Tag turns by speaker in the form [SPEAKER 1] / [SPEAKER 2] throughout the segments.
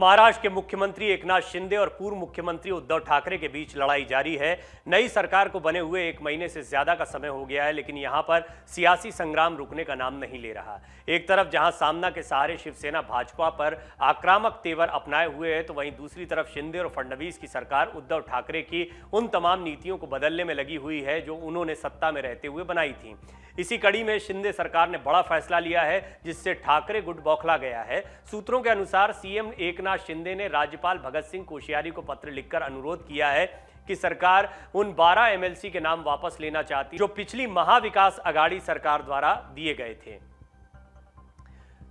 [SPEAKER 1] महाराष्ट्र के मुख्यमंत्री एकनाथ शिंदे और पूर्व मुख्यमंत्री उद्धव ठाकरे के बीच लड़ाई जारी है नई सरकार को बने हुए एक महीने से ज्यादा का समय हो गया है लेकिन यहां पर सियासी संग्राम रुकने का नाम नहीं ले रहा एक तरफ जहां सामना के सहारे शिवसेना भाजपा पर आक्रामक तेवर अपनाए हुए है तो वहीं दूसरी तरफ शिंदे और फडणवीस की सरकार उद्धव ठाकरे की उन तमाम नीतियों को बदलने में लगी हुई है जो उन्होंने सत्ता में रहते हुए बनाई थी इसी कड़ी में शिंदे सरकार ने बड़ा फैसला लिया है जिससे ठाकरे गुट बौखला गया है सूत्रों के अनुसार सीएम एक नाथ शिंदे ने राज्यपाल भगत सिंह कोश्यारी को पत्र लिखकर अनुरोध किया है कि सरकार उन 12 एमएलसी के नाम वापस लेना चाहती जो पिछली महाविकास आघाड़ी सरकार द्वारा दिए गए थे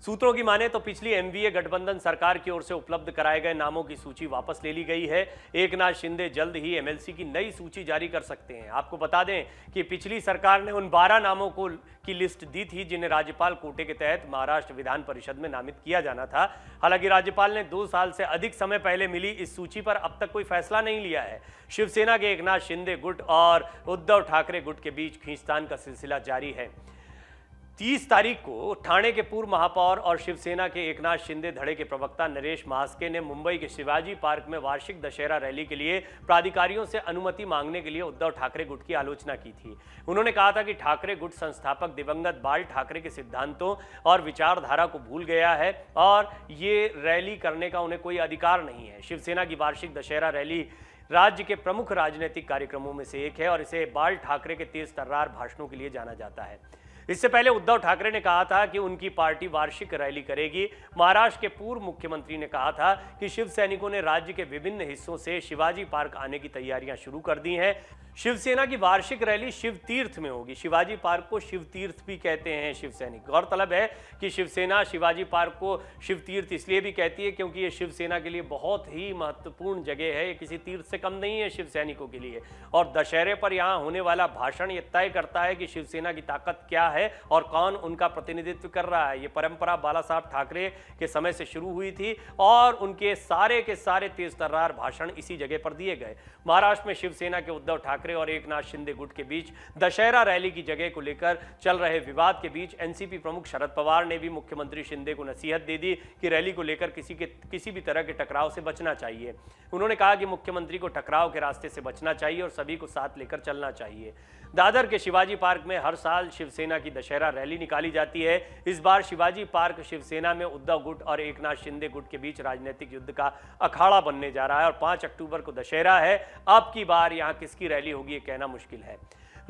[SPEAKER 1] सूत्रों की माने तो पिछली एमवीए गठबंधन सरकार की ओर से उपलब्ध कराए गए नामों की सूची वापस ले ली गई है एक नाथ शिंदे जल्द ही एमएलसी की नई सूची जारी कर सकते हैं आपको बता दें कि पिछली सरकार ने उन 12 नामों को की लिस्ट दी थी जिन्हें राज्यपाल कोटे के तहत महाराष्ट्र विधान परिषद में नामित किया जाना था हालांकि राज्यपाल ने दो साल से अधिक समय पहले मिली इस सूची पर अब तक कोई फैसला नहीं लिया है शिवसेना के एक शिंदे गुट और उद्धव ठाकरे गुट के बीच खींचतान का सिलसिला जारी है तीस तारीख को ठाणे के पूर्व महापौर और शिवसेना के एकनाथ शिंदे धड़े के प्रवक्ता नरेश महास्के ने मुंबई के शिवाजी पार्क में वार्षिक दशहरा रैली के लिए प्राधिकारियों से अनुमति मांगने के लिए उद्धव ठाकरे गुट की आलोचना की थी उन्होंने कहा था कि ठाकरे गुट संस्थापक दिवंगत बाल ठाकरे के सिद्धांतों और विचारधारा को भूल गया है और ये रैली करने का उन्हें कोई अधिकार नहीं है शिवसेना की वार्षिक दशहरा रैली राज्य के प्रमुख राजनीतिक कार्यक्रमों में से एक है और इसे बाल ठाकरे के तेज तर्रार भाषणों के लिए जाना जाता है इससे पहले उद्धव ठाकरे ने कहा था कि उनकी पार्टी वार्षिक रैली करेगी महाराष्ट्र के पूर्व मुख्यमंत्री ने कहा था कि शिव सैनिकों ने राज्य के विभिन्न हिस्सों से शिवाजी पार्क आने की तैयारियां शुरू कर दी हैं शिवसेना की वार्षिक रैली शिव तीर्थ में होगी शिवाजी पार्क को शिव तीर्थ भी कहते हैं शिव सैनिक गौरतलब है कि शिवसेना शिवाजी पार्क को शिव तीर्थ इसलिए भी कहती है क्योंकि ये शिवसेना के लिए बहुत ही महत्वपूर्ण जगह है ये किसी तीर्थ से कम नहीं है शिव सैनिकों के लिए और दशहरे पर यहाँ होने वाला भाषण ये तय करता है कि शिवसेना की ताकत क्या है और कौन उनका प्रतिनिधित्व कर रहा है ये परंपरा बाला साहब ठाकरे के समय से शुरू हुई थी और उनके सारे के सारे तेज तर्रार भाषण इसी जगह पर दिए गए महाराष्ट्र में शिवसेना के उद्धव ठाकरे और एक शिंदे गुट के बीच दशहरा रैली की जगह को लेकर चल रहे विवाद के बीच एनसीपी प्रमुख शरद पवार ने भी मुख्यमंत्री शिंदे को नसीहत दे दी कि रैली को लेकर किसी के किसी भी तरह के टकराव से बचना चाहिए उन्होंने कहा कि मुख्यमंत्री को टकराव के रास्ते से बचना चाहिए और सभी को साथ लेकर चलना चाहिए दादर के शिवाजी पार्क में हर साल शिवसेना की दशहरा रैली निकाली जाती है इस बार शिवाजी पार्क शिवसेना में उद्धव गुट और एकनाथ शिंदे गुट के बीच राजनीतिक युद्ध का अखाड़ा बनने जा रहा है और पांच अक्टूबर को दशहरा है अब की बार यहाँ किसकी रैली होगी ये कहना मुश्किल है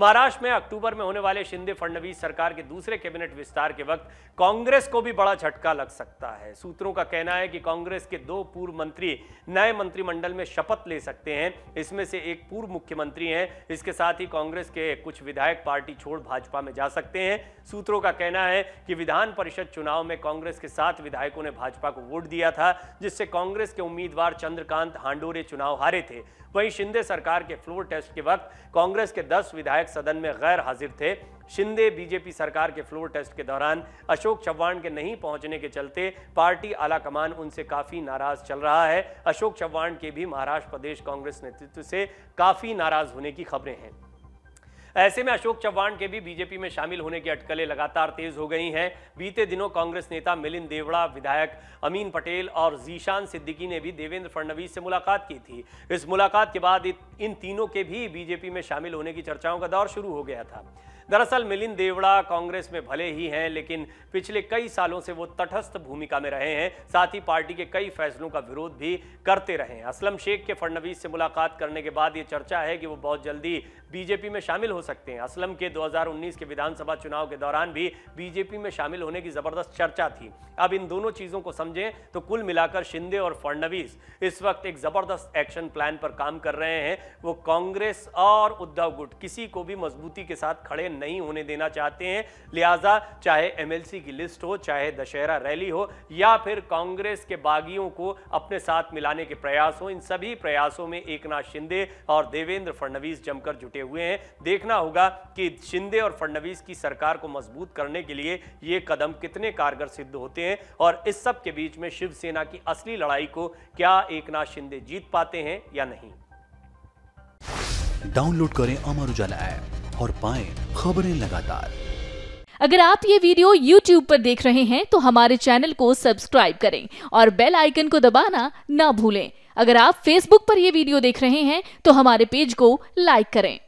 [SPEAKER 1] महाराष्ट्र में अक्टूबर में होने वाले शिंदे फडणवीस सरकार के दूसरे कैबिनेट विस्तार के वक्त कांग्रेस को भी बड़ा झटका लग सकता है सूत्रों का कहना है कि कांग्रेस के दो पूर्व मंत्री नए मंत्रिमंडल में शपथ ले सकते हैं इसमें से एक पूर्व मुख्यमंत्री हैं इसके साथ ही कांग्रेस के कुछ विधायक पार्टी छोड़ भाजपा में जा सकते हैं सूत्रों का कहना है कि विधान परिषद चुनाव में कांग्रेस के सात विधायकों ने भाजपा को वोट दिया था जिससे कांग्रेस के उम्मीदवार चंद्रकांत हांडोरे चुनाव हारे थे वहीं शिंदे सरकार के फ्लोर टेस्ट के वक्त कांग्रेस के दस विधायक सदन में गैर हाजिर थे शिंदे बीजेपी सरकार के फ्लोर टेस्ट के दौरान अशोक चव्हाण के नहीं पहुंचने के चलते पार्टी आलाकमान उनसे काफी नाराज चल रहा है अशोक चव्हाण के भी महाराष्ट्र प्रदेश कांग्रेस नेतृत्व से काफी नाराज होने की खबरें हैं ऐसे में अशोक चव्हाण के भी बीजेपी में शामिल होने की अटकलें लगातार तेज हो गई हैं बीते दिनों कांग्रेस नेता मिलिंद देवड़ा विधायक अमीन पटेल और जीशान सिद्दीकी ने भी देवेंद्र फडणवीस से मुलाकात की थी इस मुलाकात के बाद इन तीनों के भी बीजेपी में शामिल होने की चर्चाओं का दौर शुरू हो गया था दरअसल मिलिंद देवड़ा कांग्रेस में भले ही हैं लेकिन पिछले कई सालों से वो तटस्थ भूमिका में रहे हैं साथ ही पार्टी के कई फैसलों का विरोध भी करते रहे हैं असलम शेख के फडणवीस से मुलाकात करने के बाद ये चर्चा है कि वो बहुत जल्दी बीजेपी में शामिल हो सकते हैं असलम के 2019 के विधानसभा चुनाव के दौरान भी बीजेपी में शामिल होने की ज़बरदस्त चर्चा थी अब इन दोनों चीज़ों को समझें तो कुल मिलाकर शिंदे और फडणवीस इस वक्त एक ज़बरदस्त एक्शन प्लान पर काम कर रहे हैं वो कांग्रेस और उद्धव गुट किसी को भी मजबूती के साथ खड़े नहीं होने देना चाहते हैं लिहाजा चाहे एमएलसी की लिस्ट हो चाहे दशहरा रैली हो या फिर कांग्रेस के बागियों को अपने साथ मिलाने के प्रयास हो इन सभी प्रयासों में एक शिंदे और देवेंद्र फडणवीस जमकर जुटे रखे हुए हैं देखना होगा कि शिंदे और फडणवीस की सरकार को मजबूत करने के लिए ये कदम कितने कारगर सिद्ध होते हैं और इस सब के बीच में शिवसेना की असली लड़ाई को क्या एक शिंदे जीत पाते हैं या नहीं डाउनलोड करें अमर उजाला ऐप और पाए खबरें लगातार अगर आप ये वीडियो YouTube पर देख रहे हैं तो हमारे चैनल को सब्सक्राइब करें और बेल आइकन को दबाना ना भूलें अगर आप Facebook पर यह वीडियो देख रहे हैं तो हमारे पेज को लाइक करें